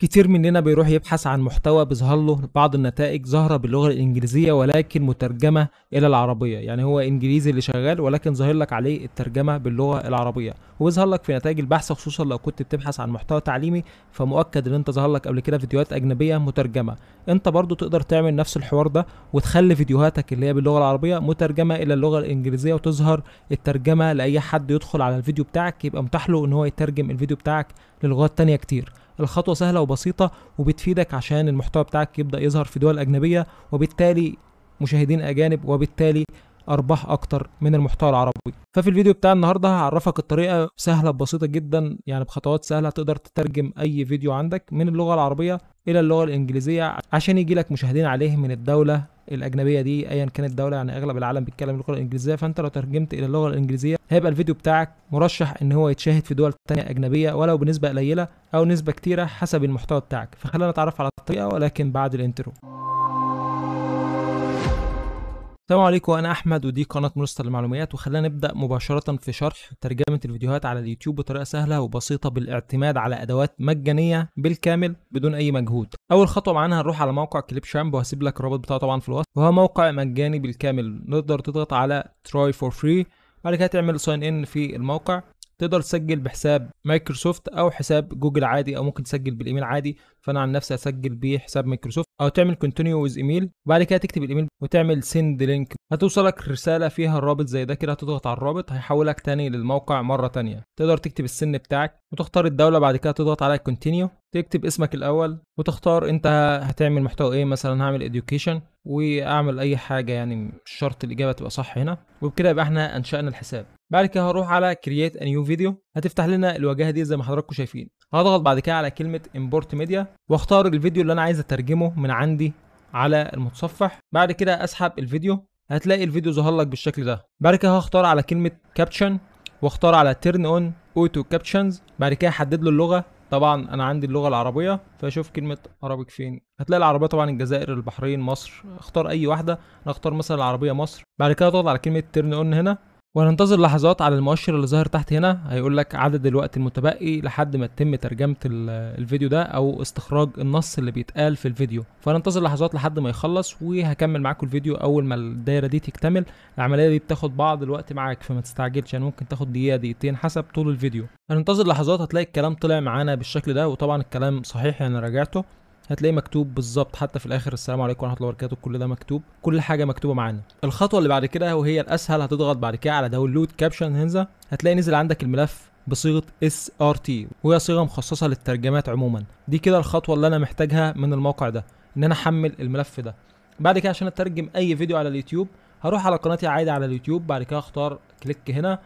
كتير مننا بيروح يبحث عن محتوى بيظهر له بعض النتائج ظاهرة باللغة الإنجليزية ولكن مترجمة إلى العربية يعني هو إنجليزي اللي شغال ولكن ظاهر لك عليه الترجمة باللغة العربية وبيظهر لك في نتائج البحث خصوصا لو كنت بتبحث عن محتوى تعليمي فمؤكد إن أنت ظهر لك قبل كده فيديوهات أجنبية مترجمة أنت برضو تقدر تعمل نفس الحوار ده وتخلي فيديوهاتك اللي هي باللغة العربية مترجمة إلى اللغة الإنجليزية وتظهر الترجمة لأي حد يدخل على الفيديو بتاعك يبقى متاح له إن هو يترجم الفيديو بتاعك للغات تانية كتير الخطوة سهلة وبسيطة وبتفيدك عشان المحتوى بتاعك يبدأ يظهر في دول أجنبية وبالتالي مشاهدين أجانب وبالتالي أرباح أكتر من المحتوى العربي ففي الفيديو بتاع النهاردة هعرفك الطريقة سهلة بسيطة جدا يعني بخطوات سهلة تقدر تترجم أي فيديو عندك من اللغة العربية إلى اللغة الإنجليزية عشان يجي لك مشاهدين عليه من الدولة الاجنبيه دي ايا كانت دوله يعني اغلب العالم بيتكلم اللغه الانجليزيه فانت لو ترجمت الى اللغه الانجليزيه هيبقى الفيديو بتاعك مرشح ان هو يتشاهد في دول تانية اجنبيه ولو بنسبه قليله او نسبه كتيره حسب المحتوى بتاعك فخلينا نتعرف على الطريقه ولكن بعد الانترو السلام عليكم انا احمد ودي قناه منصه للمعلومات وخلينا نبدا مباشره في شرح ترجمه الفيديوهات على اليوتيوب بطريقه سهله وبسيطه بالاعتماد على ادوات مجانيه بالكامل بدون اي مجهود اول خطوه معانا هنروح على موقع كليب شامب وهسيب لك الرابط بتاعه طبعا في الوصف وهو موقع مجاني بالكامل نقدر تضغط على تراي فور فري بعد كده تعمل ساين ان في الموقع تقدر تسجل بحساب مايكروسوفت او حساب جوجل عادي او ممكن تسجل بالايميل عادي فانا عن نفسي اسجل بحساب مايكروسوفت او تعمل كونتينيو ويز ايميل وبعد كده تكتب الايميل وتعمل سند لينك هتوصلك رساله فيها الرابط زي ده كده هتضغط على الرابط هيحولك تاني للموقع مره تانية تقدر تكتب السن بتاعك وتختار الدوله بعد كده تضغط على كونتينيو تكتب اسمك الاول وتختار انت هتعمل محتوى ايه مثلا هعمل اديوكيشن واعمل اي حاجه يعني مش شرط الاجابه تبقى صح هنا وبكده يبقى احنا انشانا الحساب بعد كده هروح على كرييت a new فيديو هتفتح لنا الواجهه دي زي ما حضراتكم شايفين هضغط بعد كده على كلمه امبورت ميديا واختار الفيديو اللي انا عايز اترجمه من عندي على المتصفح بعد كده اسحب الفيديو هتلاقي الفيديو ظهر لك بالشكل ده بعد كده هختار على كلمه كابشن واختار على تيرن اون اوتو كابشنز بعد كده حدد له اللغه طبعا انا عندي اللغه العربيه فاشوف كلمه عربيك فين هتلاقي العربيه طبعا الجزائر البحرين مصر اختار اي واحده انا اختار مثلا العربيه مصر بعد كده اضغط على كلمه تيرن اون هنا وهننتظر لحظات على المؤشر اللي ظاهر تحت هنا هيقول لك عدد الوقت المتبقي لحد ما تتم ترجمه الفيديو ده او استخراج النص اللي بيتقال في الفيديو فهننتظر لحظات لحد ما يخلص وهكمل معاكم الفيديو اول ما الدايره دي تكتمل العمليه دي بتاخد بعض الوقت معاك فما تستعجلش يعني ممكن تاخد دقيقه دقيقتين حسب طول الفيديو هننتظر لحظات هتلاقي الكلام طلع معانا بالشكل ده وطبعا الكلام صحيح يعني راجعته هتلاقي مكتوب بالظبط حتى في الاخر السلام عليكم ورحمه الله وبركاته كل ده مكتوب كل حاجه مكتوبه معانا الخطوه اللي بعد كده وهي الاسهل هتضغط بعد كده على داونلود كابشن هنزا هتلاقي نزل عندك الملف بصيغه اس ار تي وهي صيغه مخصصه للترجمات عموما دي كده الخطوه اللي انا محتاجها من الموقع ده ان انا احمل الملف ده بعد كده عشان اترجم اي فيديو على اليوتيوب هروح على قناتي عادي على اليوتيوب بعد كده اختار كليك هنا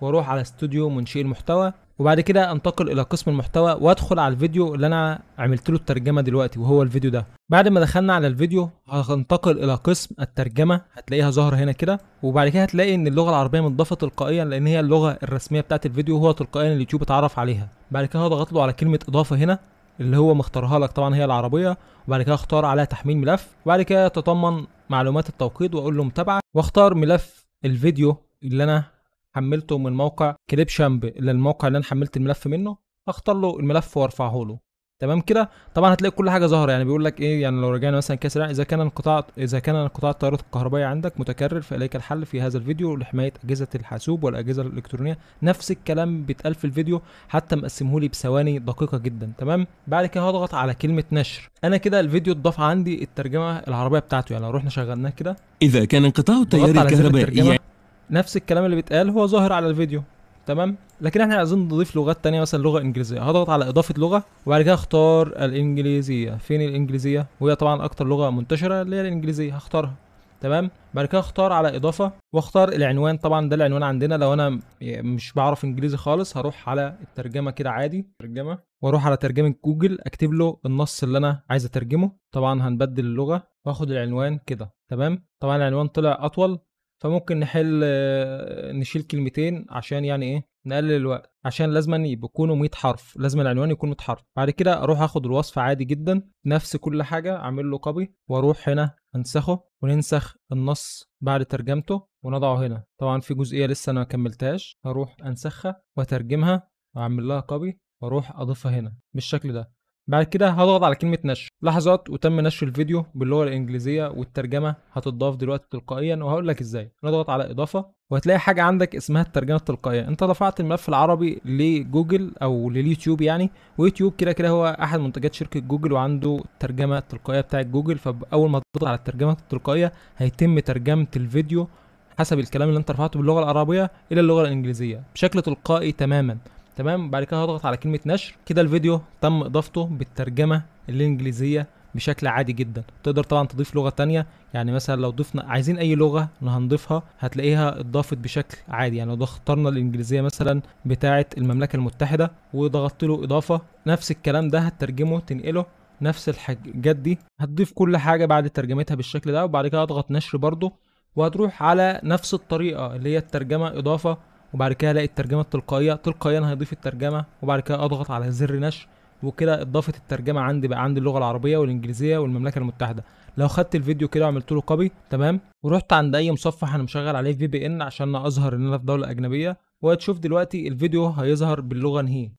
واروح على استوديو منشئ المحتوى وبعد كده انتقل الى قسم المحتوى وادخل على الفيديو اللي انا عملت له الترجمه دلوقتي وهو الفيديو ده بعد ما دخلنا على الفيديو هنتقل الى قسم الترجمه هتلاقيها ظاهره هنا كده وبعد كده هتلاقي ان اللغه العربيه متضافه تلقائيا لان هي اللغه الرسميه بتاعت الفيديو وهو تلقائيا اليوتيوب اتعرف عليها بعد كده هضغط له على كلمه اضافه هنا اللي هو مختارها لك طبعا هي العربيه وبعد كده اختار عليها تحميل ملف وبعد كده تطمن معلومات التوقيت واقول له متابعه واختار ملف الفيديو اللي انا حملته من موقع كليب شامب اللي اللي انا حملت الملف منه اختار له الملف وارفعه له تمام كده طبعا هتلاقي كل حاجه ظاهره يعني بيقول لك ايه يعني لو رجعنا مثلا كاس اذا كان انقطاع اذا كان انقطاع التيارات الكهربائيه عندك متكرر فاليك الحل في هذا الفيديو لحمايه اجهزه الحاسوب والاجهزه الالكترونيه نفس الكلام بيتقال في الفيديو حتى مقسمه لي بثواني دقيقه جدا تمام بعد كده هضغط على كلمه نشر انا كده الفيديو اتضاف عندي الترجمه العربيه بتاعته يعني لو رحنا شغلناه كده اذا كان انقطاع التيار الكهربائي نفس الكلام اللي بيتقال هو ظاهر على الفيديو تمام لكن احنا عايزين نضيف لغات تانية مثلا لغه انجليزيه هضغط على اضافه لغه وبعد كده اختار الانجليزيه فين الانجليزيه وهي طبعا اكتر لغه منتشره اللي هي الانجليزيه هختارها تمام بعد كده اختار على اضافه واختار العنوان طبعا ده العنوان عندنا لو انا مش بعرف انجليزي خالص هروح على الترجمه كده عادي ترجمه واروح على ترجمه جوجل اكتب له النص اللي انا عايز اترجمه طبعا هنبدل اللغه واخد العنوان كده تمام طبعا العنوان طلع اطول فممكن نحل آه، نشيل كلمتين عشان يعني ايه نقلل الوقت عشان لازما يكونوا 100 حرف لازم العنوان يكون 100 حرف بعد كده اروح اخد الوصف عادي جدا نفس كل حاجه اعمل له كوبي واروح هنا انسخه وننسخ النص بعد ترجمته ونضعه هنا طبعا في جزئيه لسه انا ما كملتهاش هروح انسخها واترجمها واعمل لها كوبي واروح اضيفها هنا بالشكل ده بعد كده هضغط على كلمة نشر لحظات وتم نشر الفيديو باللغة الإنجليزية والترجمة هتضاف دلوقتي تلقائيا وهقول لك إزاي نضغط على إضافة وهتلاقي حاجة عندك اسمها الترجمة التلقائية أنت رفعت الملف العربي لجوجل أو لليوتيوب يعني ويوتيوب كده كده هو أحد منتجات شركة جوجل وعنده الترجمة التلقائية بتاعة جوجل فأول ما تضغط على الترجمة التلقائية هيتم ترجمة الفيديو حسب الكلام اللي انت رفعته باللغه العربيه الى اللغه الانجليزيه بشكل تلقائي تماما تمام بعد كده هضغط على كلمه نشر كده الفيديو تم اضافته بالترجمه الانجليزيه بشكل عادي جدا تقدر طبعا تضيف لغه تانية يعني مثلا لو ضفنا عايزين اي لغه هنضيفها هتلاقيها اتضافت بشكل عادي يعني لو اخترنا الانجليزيه مثلا بتاعه المملكه المتحده وضغطت له اضافه نفس الكلام ده هترجمه تنقله نفس الحاجات دي هتضيف كل حاجه بعد ترجمتها بالشكل ده وبعد كده اضغط نشر برضه وهتروح على نفس الطريقه اللي هي الترجمه اضافه وبعد كده الاقي الترجمه التلقائيه تلقائيا هيضيف الترجمه وبعد كده اضغط على زر نشر وكده اضافت الترجمه عندي بقى عندي اللغه العربيه والانجليزيه والمملكه المتحده لو خدت الفيديو كده وعملت له كوبي تمام ورحت عند اي مصفح انا مشغل عليه في بي ان عشان اظهر ان انا في دوله اجنبيه وهتشوف دلوقتي الفيديو هيظهر باللغه هي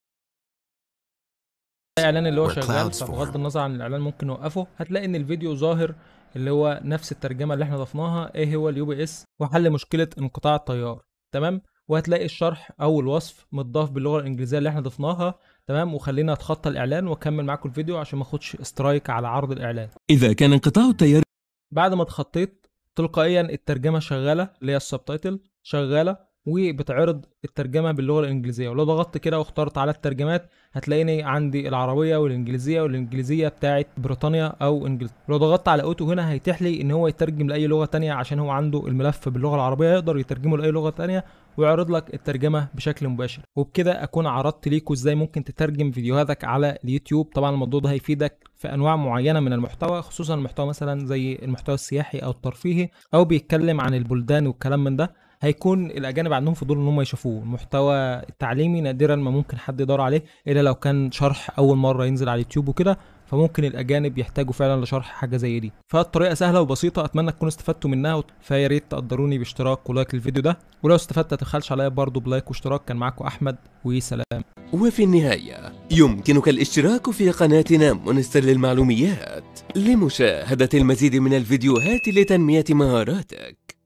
الاعلان اللي هو شغال بغض النظر عن الاعلان ممكن نوقفه هتلاقي ان الفيديو ظاهر اللي هو نفس الترجمه اللي احنا ضفناها ايه هو اليو بي اس وحل مشكله انقطاع التيار تمام وهتلاقي الشرح او الوصف متضاف باللغه الانجليزيه اللي احنا ضفناها تمام وخلينا اتخطى الاعلان واكمل معاكم الفيديو عشان ما اخدش سترايك على عرض الاعلان اذا كان انقطاع التيار بعد ما اتخطيت تلقائيا الترجمه شغاله اللي هي السبتايتل شغاله وبتعرض الترجمه باللغه الانجليزيه ولو ضغطت كده واخترت على الترجمات هتلاقيني عندي العربيه والانجليزيه والانجليزيه بتاعه بريطانيا او انجلترا لو ضغطت على اوتو هنا هيتيح لي ان هو يترجم لاي لغه تانية عشان هو عنده الملف باللغه العربيه يقدر يترجمه لاي لغه تانية ويعرض لك الترجمه بشكل مباشر وبكده اكون عرضت ليكوا ازاي ممكن تترجم فيديوهاتك على اليوتيوب طبعا الموضوع ده هيفيدك في انواع معينه من المحتوى خصوصا المحتوى مثلا زي المحتوى السياحي او الترفيهي او بيتكلم عن البلدان والكلام من ده هيكون الاجانب عندهم فضول ان هم يشوفوه المحتوى التعليمي نادرا ما ممكن حد يدور عليه الا لو كان شرح اول مره ينزل على اليوتيوب وكده فممكن الاجانب يحتاجوا فعلا لشرح حاجه زي دي فالطريقه سهله وبسيطه اتمنى تكونوا استفدتوا منها فيا ريت تقدروني باشتراك ولايك للفيديو ده ولو استفدت ما عليا برضو بلايك واشتراك كان معاكم احمد وسلام وفي النهايه يمكنك الاشتراك في قناتنا منستر للمعلوميات لمشاهده المزيد من الفيديوهات لتنميه مهاراتك